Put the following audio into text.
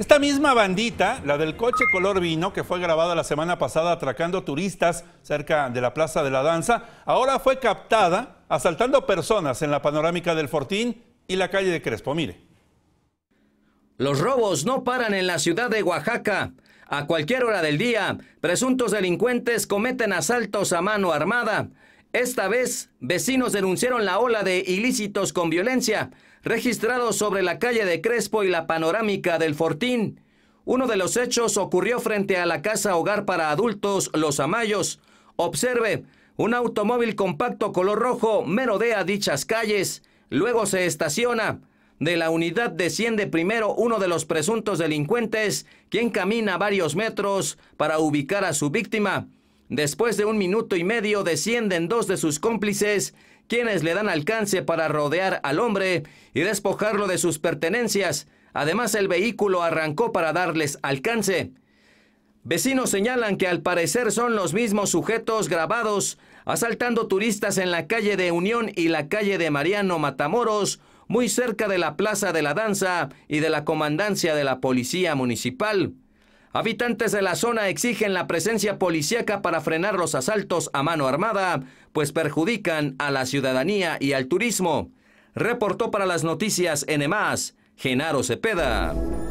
Esta misma bandita, la del coche color vino, que fue grabada la semana pasada atracando turistas cerca de la Plaza de la Danza, ahora fue captada asaltando personas en la panorámica del Fortín y la calle de Crespo. Mire. Los robos no paran en la ciudad de Oaxaca. A cualquier hora del día, presuntos delincuentes cometen asaltos a mano armada esta vez, vecinos denunciaron la ola de ilícitos con violencia registrados sobre la calle de Crespo y la panorámica del Fortín. Uno de los hechos ocurrió frente a la casa hogar para adultos Los Amayos. Observe, un automóvil compacto color rojo merodea dichas calles, luego se estaciona. De la unidad desciende primero uno de los presuntos delincuentes, quien camina varios metros para ubicar a su víctima. Después de un minuto y medio descienden dos de sus cómplices, quienes le dan alcance para rodear al hombre y despojarlo de sus pertenencias. Además, el vehículo arrancó para darles alcance. Vecinos señalan que al parecer son los mismos sujetos grabados asaltando turistas en la calle de Unión y la calle de Mariano Matamoros, muy cerca de la Plaza de la Danza y de la Comandancia de la Policía Municipal. Habitantes de la zona exigen la presencia policíaca para frenar los asaltos a mano armada, pues perjudican a la ciudadanía y al turismo. Reportó para las noticias NMAS, Genaro Cepeda.